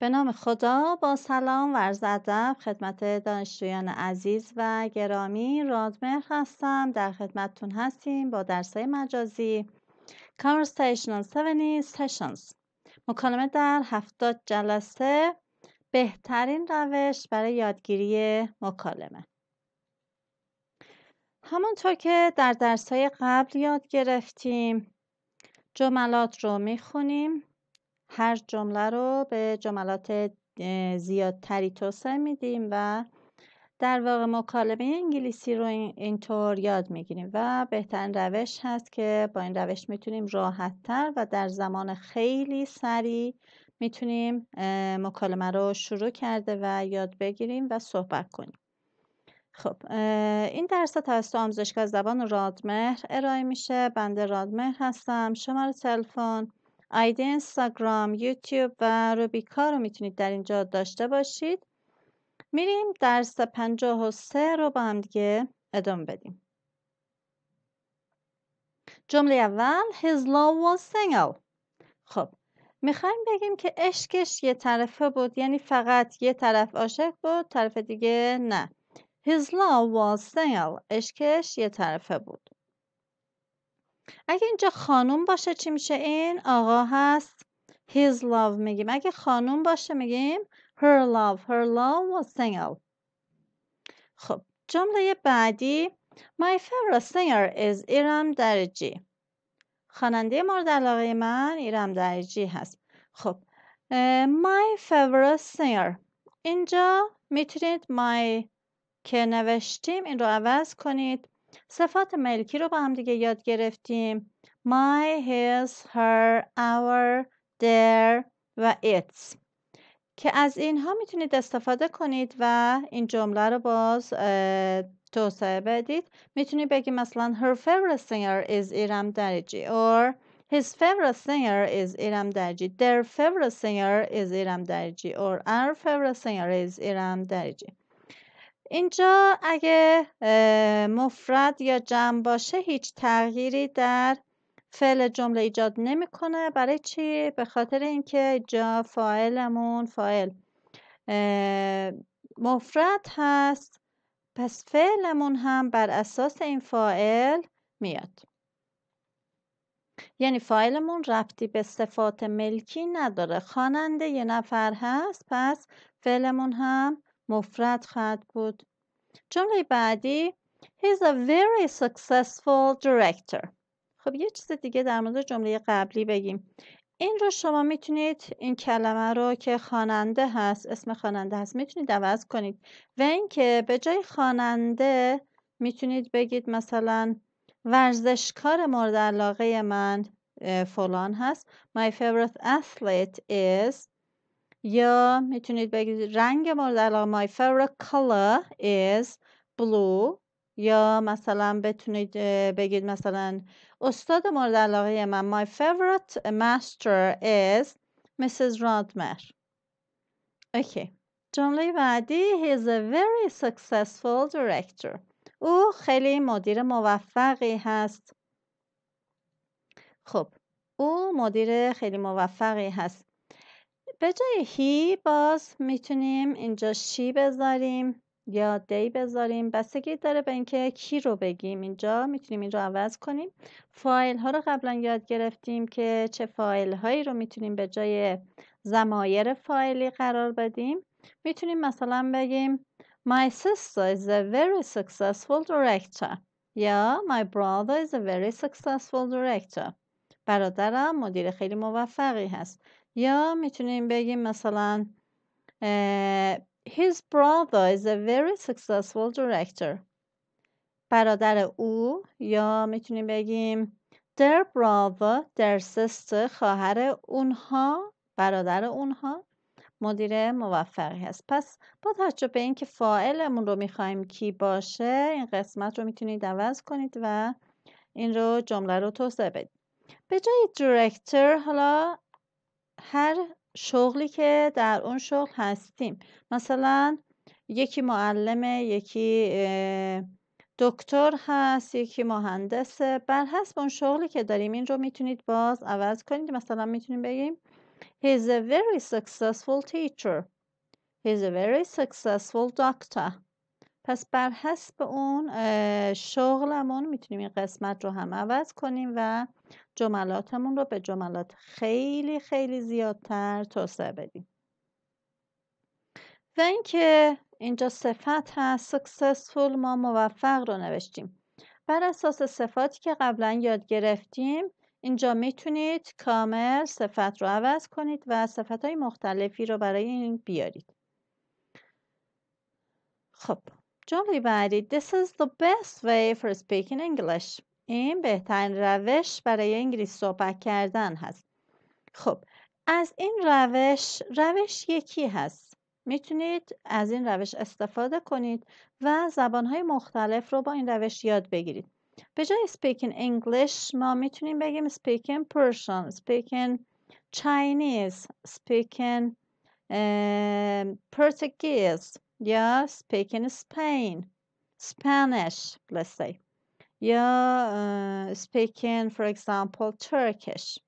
به نام خدا با سلام و عرض ادب خدمت دانشجویان عزیز و گرامی رادمهر هستم در خدمتتون هستیم با درسای مجازی Conversational 70 Sessions مکالمه در هفتاد جلسه بهترین روش برای یادگیری مکالمه همانطور که در درسای قبل یاد گرفتیم جملات رو میخونیم هر جمله رو به جملات زیادتری توسعه میدیم و در واقع مکالمه انگلیسی رو اینطور یاد میگیریم و بهترین روش هست که با این روش میتونیم راحتتر و در زمان خیلی سریع میتونیم مکالمه رو شروع کرده و یاد بگیریم و صحبت کنیم خب این درس توسط آموزشگاه زبان رادمهر ارائه میشه بنده رادمهر هستم شماره تلفن آیدی اینستاگرام یوتیوب و روبیکا رو میتونید در اینجا داشته باشید میریم درس سه رو با هم دیگه ادامه بدیم جمله اول His love was single خب میخوایم بگیم که عشقش یه طرفه بود یعنی فقط یه طرف عاشق بود طرف دیگه نه His love was single عشقش یه طرفه بود اگه اینجا خانوم باشه چی میشه این آقا هست his love میگیم اگه خانوم باشه میگیم her love her love was single خب جمله بعدی My favorite singer is ایرم درجی خواننده مورد علاقه من ایرم درجی هست خب My favorite singer اینجا میتونید my که نوشتیم این رو عوض کنید صفات ملکی رو با هم دیگه یاد گرفتیم my, his, her, our, their و its که از اینها میتونید استفاده کنید و این جمله رو باز توسعه بدید میتونید بگی مثلا her favorite singer is ایرم درجی or his favorite singer is ایرم درجی their favorite singer is ایرم درجی or our favorite singer is ایرم درجی اینجا اگه مفرد یا جمع باشه هیچ تغییری در فعل جمله ایجاد نمیکنه برای چی به خاطر اینکه جا فاعلمون فاعل مفرد هست پس فعلمون هم بر اساس این فاعل میاد یعنی فاعلمون ربطی به صفات ملکی نداره خواننده یه نفر هست پس فعلمون هم مفرد خواهد بود جمله بعدی a very successful director خب یه چیز دیگه در مورد جمله قبلی بگیم این رو شما میتونید این کلمه رو که خواننده هست اسم خواننده هست میتونید عوض کنید و اینکه به جای خواننده میتونید بگید مثلا ورزشکار مورد علاقه من فلان هست My favorite athlete is یا میتونید بگید رنگ مورد علاقه my favorite color is blue یا مثلا بتونید بگید مثلا استاد مورد علاقه من my favorite master is Mrs. Rodmer اوکی جمله بعدی he is a very successful director او خیلی مدیر موفقی هست خب او مدیر خیلی موفقی هست به جای هی باز میتونیم اینجا شی بذاریم یا دی بذاریم بستگی داره به اینکه کی رو بگیم اینجا میتونیم این رو عوض کنیم فایل ها رو قبلا یاد گرفتیم که چه فایل هایی رو میتونیم به جای زمایر فایلی قرار بدیم میتونیم مثلا بگیم My sister is a very successful director یا My brother is a very successful director برادرم مدیر خیلی موفقی هست یا میتونیم بگیم مثلا His brother is a very successful director برادر او یا میتونیم بگیم Their brother their sister خواهر اونها برادر اونها مدیر موفقی هست پس با توجه به اینکه فاعلمون رو میخوایم کی باشه این قسمت رو میتونید عوض کنید و این رو جمله رو توسعه بدید به جای director حالا هر شغلی که در اون شغل هستیم مثلا یکی معلمه یکی دکتر هست یکی مهندس، بر حسب اون شغلی که داریم این رو میتونید باز عوض کنید مثلا میتونیم بگیم He is a very successful teacher He is a very successful doctor پس بر حسب اون شغلمون میتونیم این قسمت رو هم عوض کنیم و جملاتمون رو به جملات خیلی خیلی زیادتر توسعه بدیم و اینکه اینجا صفت هست successful ما موفق رو نوشتیم بر اساس صفاتی که قبلا یاد گرفتیم اینجا میتونید کامل صفت رو عوض کنید و صفت های مختلفی رو برای این بیارید خب جمله بعدی This is the best way for speaking English این بهترین روش برای انگلیس صحبت کردن هست خب از این روش روش یکی هست میتونید از این روش استفاده کنید و زبانهای مختلف رو با این روش یاد بگیرید به جای speaking English ما میتونیم بگیم speaking Persian speaking Chinese speaking Portuguese یا speak in Spain Spanish let's say یا uh, speak in for example Turkish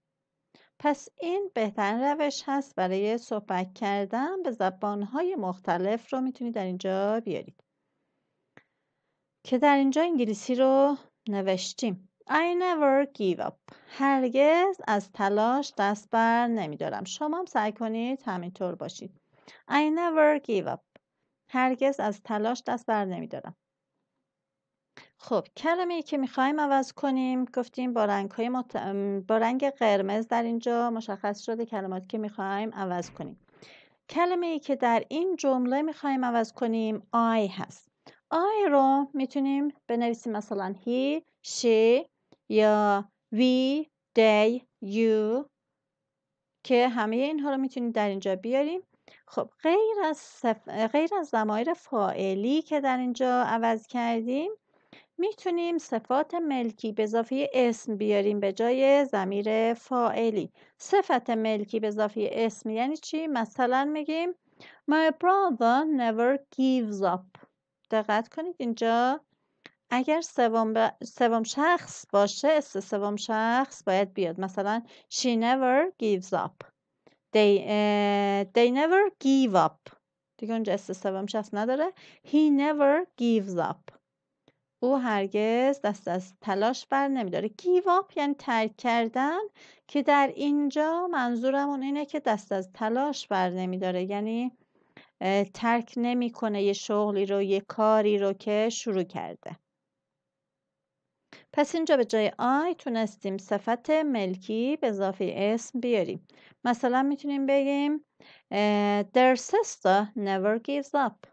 پس این بهترین روش هست برای صحبت کردن به زبانهای مختلف رو میتونید در اینجا بیارید که در اینجا انگلیسی رو نوشتیم I never give up هرگز از تلاش دست بر نمیدارم شما هم سعی کنید همینطور باشید I never give up هرگز از تلاش دست بر نمیدارم خب کلمه ای که میخوایم عوض کنیم گفتیم با رنگ, با رنگ قرمز در اینجا مشخص شده کلماتی که میخوایم عوض کنیم کلمه ای که در این جمله میخوایم عوض کنیم آی هست آی رو میتونیم بنویسیم مثلا هی شی یا وی دی یو که همه اینها رو میتونیم در اینجا بیاریم خب غیر از سف... غیر از که در اینجا عوض کردیم میتونیم صفات ملکی به اضافه اسم بیاریم به جای ضمیر فائلی صفت ملکی به اضافه اسم یعنی چی مثلا میگیم my brother never gives up دقت کنید اینجا اگر سوم, شخص باشه است سوم شخص باید بیاد مثلا she never gives up They, eh, they never give up دیگه اونجا سوم شخص نداره He never gives up او هرگز دست از تلاش بر نمیداره give up یعنی ترک کردن که در اینجا منظورمون اینه که دست از تلاش بر نمیداره یعنی ترک نمیکنه یه شغلی رو یه کاری رو که شروع کرده پس اینجا به جای I تونستیم صفت ملکی به اضافه اسم بیاریم مثلا میتونیم بگیم Their sister never gives up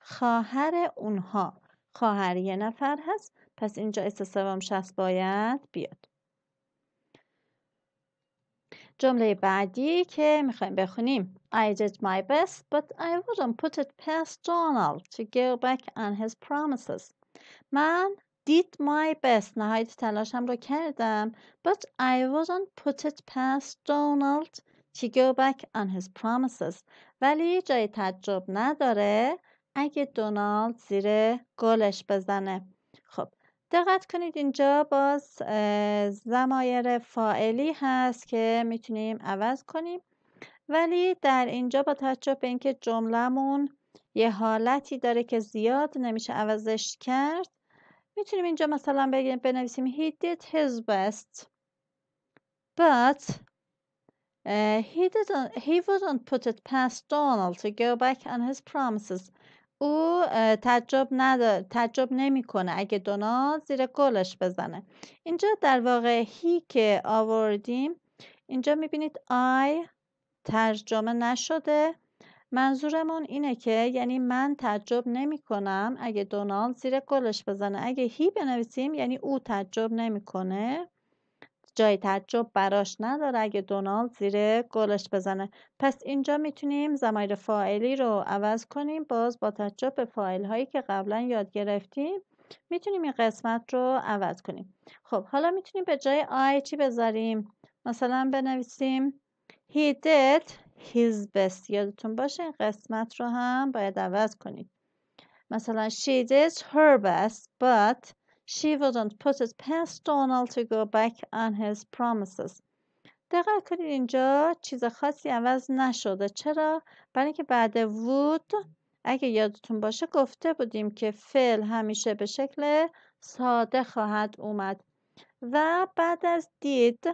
خواهر اونها خواهر یه نفر هست پس اینجا اسم سوم شخص باید بیاد جمله بعدی که میخوایم بخونیم I did my best but I wouldn't put it past Donald to go back on his promises من did my best نهایت تلاشم رو کردم but I wasn't put it past Donald to go back on his promises ولی جای تعجب نداره اگه دونالد زیر گلش بزنه خب دقت کنید اینجا باز زمایر فائلی هست که میتونیم عوض کنیم ولی در اینجا با توجه به اینکه جملهمون یه حالتی داره که زیاد نمیشه عوضش کرد میتونیم اینجا مثلا بگیم بنویسیم he did his best but uh, he didn't he wouldn't put it past Donald to go back on his promises او تعجب نداره تعجب نمیکنه اگه دونالد زیر گلش بزنه اینجا در واقع هی که آوردیم اینجا میبینید I ترجمه نشده منظورمون اینه که یعنی من تعجب نمی کنم اگه دونالد زیر گلش بزنه اگه هی بنویسیم یعنی او تعجب نمیکنه جای تعجب براش نداره اگه دونالد زیر گلش بزنه پس اینجا میتونیم زمایر فاعلی رو عوض کنیم باز با تعجب به هایی که قبلا یاد گرفتیم میتونیم این قسمت رو عوض کنیم خب حالا میتونیم به جای آی چی بذاریم مثلا بنویسیم He did his best یادتون باشه این قسمت رو هم باید عوض کنید مثلا she did her best but she wouldn't put it past Donald to go back on his promises دقیق کنید اینجا چیز خاصی عوض نشده چرا؟ برای اینکه بعد would اگه یادتون باشه گفته بودیم که فعل همیشه به شکل ساده خواهد اومد و بعد از did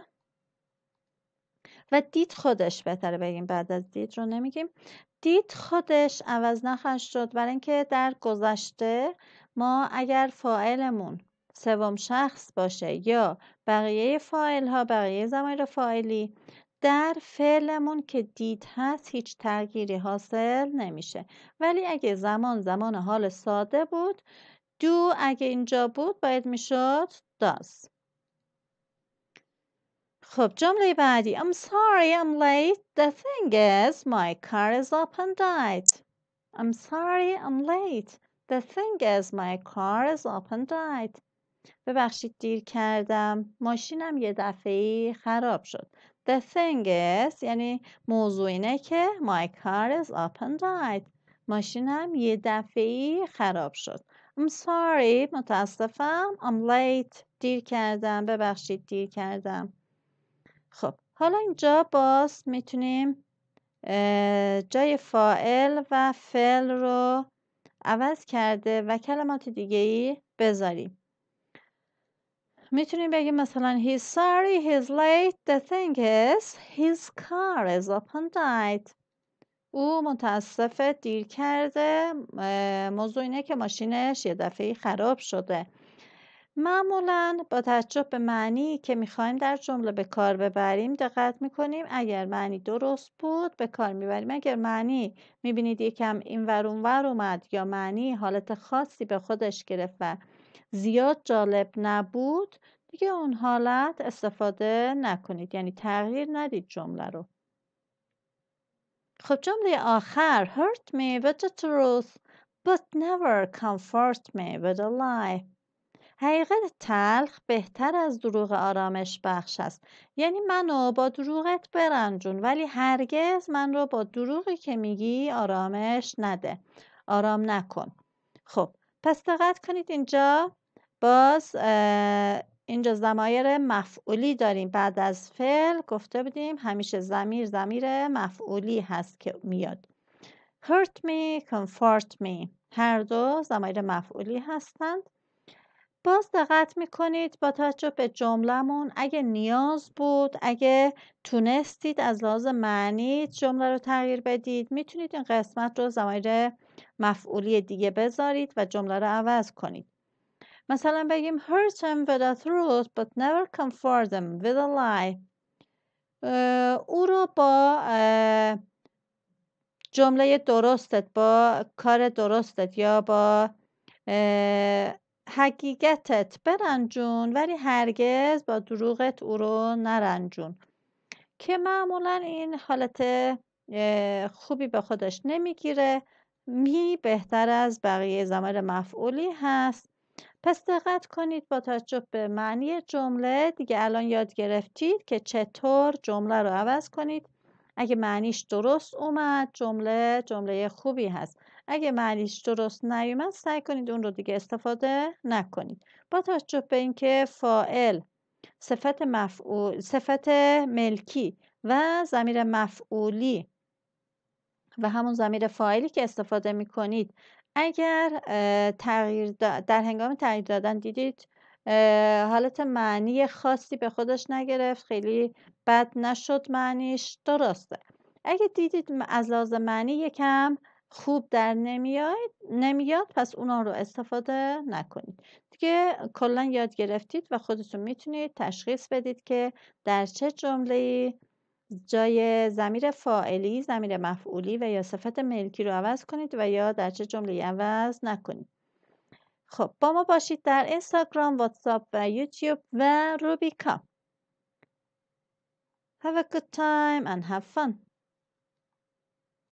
و دید خودش بهتره بگیم بعد از دید رو نمیگیم دید خودش عوض نخواهد شد برای اینکه در گذشته ما اگر فاعلمون سوم شخص باشه یا بقیه فاعل ها بقیه زمان فاعلی در فعلمون که دید هست هیچ تغییری حاصل نمیشه ولی اگه زمان زمان حال ساده بود دو اگه اینجا بود باید میشد داز خب جمله بعدی I'm sorry I'm late The thing is my car is up and died I'm sorry I'm late The thing is my car is up and died ببخشید دیر کردم ماشینم یه دفعه خراب شد The thing is یعنی موضوع اینه که My car is up and died ماشینم یه دفعه خراب شد I'm sorry متاسفم I'm late دیر کردم ببخشید دیر کردم خب حالا اینجا باز میتونیم جای فائل و فعل رو عوض کرده و کلمات دیگه ای بذاریم میتونیم بگیم مثلا he's sorry he's late the thing is his car is open او متاسفه دیر کرده موضوع اینه که ماشینش یه دفعه خراب شده معمولا با تعجب به معنی که میخوایم در جمله به کار ببریم دقت میکنیم اگر معنی درست بود به کار میبریم اگر معنی میبینید یکم این ور ور اومد یا معنی حالت خاصی به خودش گرفت و زیاد جالب نبود دیگه اون حالت استفاده نکنید یعنی تغییر ندید جمله رو خب جمله آخر hurt me with the truth but never comfort me with a lie حقیقت تلخ بهتر از دروغ آرامش بخش است یعنی منو با دروغت برنجون ولی هرگز من رو با دروغی که میگی آرامش نده آرام نکن خب پس دقت کنید اینجا باز اینجا زمایر مفعولی داریم بعد از فعل گفته بودیم همیشه زمیر زمیر مفعولی هست که میاد hurt me comfort me هر دو زمایر مفعولی هستند باز دقت میکنید با توجه به جملهمون اگه نیاز بود اگه تونستید از لحاظ معنی جمله رو تغییر بدید میتونید این قسمت رو زمایر مفعولی دیگه بذارید و جمله رو عوض کنید مثلا بگیم hurt him with a truth but never comfort him with a lie او رو با جمله درستت با کار درستت یا با حقیقتت برنجون ولی هرگز با دروغت او رو نرنجون که معمولا این حالت خوبی به خودش نمیگیره می بهتر از بقیه زمان مفعولی هست پس دقت کنید با توجه به معنی جمله دیگه الان یاد گرفتید که چطور جمله رو عوض کنید اگه معنیش درست اومد جمله جمله خوبی هست اگه معنیش درست نیومد سعی کنید اون رو دیگه استفاده نکنید با توجه به اینکه فاعل صفت مفعول صفت ملکی و ضمیر مفعولی و همون ضمیر فاعلی که استفاده می کنید اگر تغییر در هنگام تغییر دادن دیدید حالت معنی خاصی به خودش نگرفت خیلی بد نشد معنیش درسته اگه دیدید از لحاظ معنی یکم خوب در نمیاد نمیاد پس اونا رو استفاده نکنید دیگه کلا یاد گرفتید و خودتون میتونید تشخیص بدید که در چه جمله جای زمیر فاعلی زمیر مفعولی و یا صفت ملکی رو عوض کنید و یا در چه جمله عوض نکنید خب با ما باشید در اینستاگرام واتساپ و یوتیوب و روبیکا Have a good time and have fun